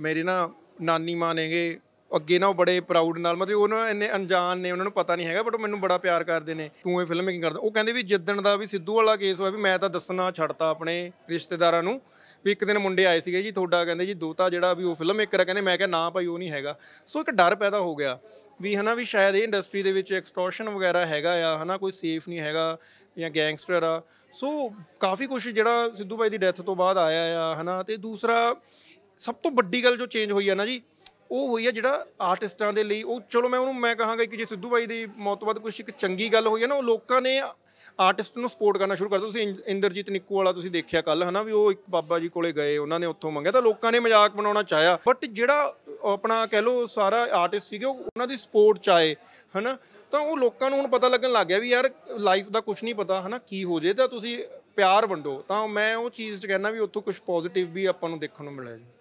ਮੇਰੇ ਨਾ ਨਾਨੀ ਮਾਂ ਨੇਗੇ ਅੱਗੇ ਨਾ ਉਹ ਬੜੇ ਪ੍ਰਾਊਡ ਨਾਲ ਮਤਲਬ ਉਹਨਾਂ ਇੰਨੇ ਅਣਜਾਣ ਨੇ ਉਹਨਾਂ ਨੂੰ ਪਤਾ ਨਹੀਂ ਹੈਗਾ ਬਟ ਮੈਨੂੰ ਬੜਾ ਪਿਆਰ ਕਰਦੇ ਨੇ ਤੂੰ ਇਹ ਫਿਲਮ ਮੇਕਿੰਗ ਕਰਦਾ ਉਹ ਕਹਿੰਦੇ ਵੀ ਜਿੱਦਣ ਦਾ ਵੀ ਸਿੱਧੂ ਵਾਲਾ ਕੇਸ ਹੋਇਆ ਵੀ ਮੈਂ ਤਾਂ ਦੱਸਣਾ ਛੱਡਤਾ ਆਪਣੇ ਰਿਸ਼ਤੇਦਾਰਾਂ ਨੂੰ ਵੀ ਇੱਕ ਦਿਨ ਮੁੰਡੇ ਆਏ ਸੀਗੇ ਜੀ ਤੁਹਾਡਾ ਕਹਿੰਦੇ ਜੀ ਦੋਤਾ ਜਿਹੜਾ ਵੀ ਉਹ ਫਿਲਮ ਮੇਕਰ ਆ ਕਹਿੰਦੇ ਮੈਂ ਕਿਹਾ ਨਾ ਭਾਈ ਉਹ ਨਹੀਂ ਹੈਗਾ ਸੋ ਇੱਕ ਡਰ ਪੈਦਾ ਹੋ ਗਿਆ ਵੀ ਹਨਾ ਵੀ ਸ਼ਾਇਦ ਇਹ ਇੰਡਸਟਰੀ ਦੇ ਵਿੱਚ ਐਕਸਟੋਰਸ਼ਨ ਵਗੈਰਾ ਹੈਗਾ ਆ ਹਨਾ ਕੋਈ ਸੇਫ ਨਹੀਂ ਹੈਗਾ ਜਾਂ ਗੈਂਗਸਟਰ ਆ ਸੋ ਕਾਫੀ ਕੁਝ ਜਿਹੜਾ ਸਿੱਧੂ ਭਾਈ ਦੀ ਡੈਥ ਤੋਂ ਬਾਅਦ ਆਇਆ ਆ ਹਨਾ ਤੇ ਦੂਸਰਾ ਸਭ ਤੋਂ ਵੱਡੀ ਗੱਲ ਜੋ ਚੇਂਜ ਹੋਈ ਹੈ ਨਾ ਜੀ ਉਹ ਹੋਈ ਹੈ ਜਿਹੜਾ ਆਰਟਿਸਟਾਂ ਦੇ ਲਈ ਉਹ ਚਲੋ ਮੈਂ ਉਹਨੂੰ ਮੈਂ ਕਹਾਂਗਾ ਕਿ ਜੇ ਸਿੱਧੂ ਬਾਈ ਦੀ ਮੌਤ ਤੋਂ ਬਾਅਦ ਕੁਝ ਇੱਕ ਚੰਗੀ ਗੱਲ ਹੋਈ ਹੈ ਨਾ ਉਹ ਲੋਕਾਂ ਨੇ ਆਰਟਿਸਟ ਨੂੰ ਸਪੋਰਟ ਕਰਨਾ ਸ਼ੁਰੂ ਕਰ ਦਿੱਤਾ ਤੁਸੀਂ ਇੰਦਰਜੀਤ ਨਿੱਕੂ ਵਾਲਾ ਤੁਸੀਂ ਦੇਖਿਆ ਕੱਲ ਹਨਾ ਵੀ ਉਹ ਇੱਕ ਬਾਬਾ ਜੀ ਕੋਲੇ ਗਏ ਉਹਨਾਂ ਨੇ ਉੱਥੋਂ ਮੰਗਿਆ ਤਾਂ ਲੋਕਾਂ ਨੇ ਮਜ਼ਾਕ ਬਣਾਉਣਾ ਚਾਹਿਆ ਬਟ ਜਿਹੜਾ ਆਪਣਾ ਕਹਿ ਲੋ ਸਾਰਾ ਆਰਟਿਸਟ ਸੀਗੇ ਉਹਨਾਂ ਦੀ ਸਪੋਰਟ ਆਏ ਹਨਾ ਤਾਂ ਉਹ ਲੋਕਾਂ ਨੂੰ ਹੁਣ ਪਤਾ ਲੱਗਣ ਲੱਗ ਗਿਆ ਵੀ ਯਾਰ ਲਾਈਫ ਦਾ ਕੁਝ ਨਹੀਂ ਪਤਾ ਹਨਾ ਕੀ ਹੋ ਜੇ ਤਾਂ ਤੁਸੀਂ ਪਿਆਰ ਵੰਡੋ ਤਾਂ ਮੈਂ ਉਹ ਚੀਜ਼ ਚ ਕਹਿਣਾ ਵੀ ਉੱਥੋਂ ਕੁਝ ਪੋਜ਼ਿਟਿਵ ਵੀ ਆਪਾਂ ਨੂੰ ਦੇਖਣ ਨੂੰ ਮਿਲਿਆ ਜੀ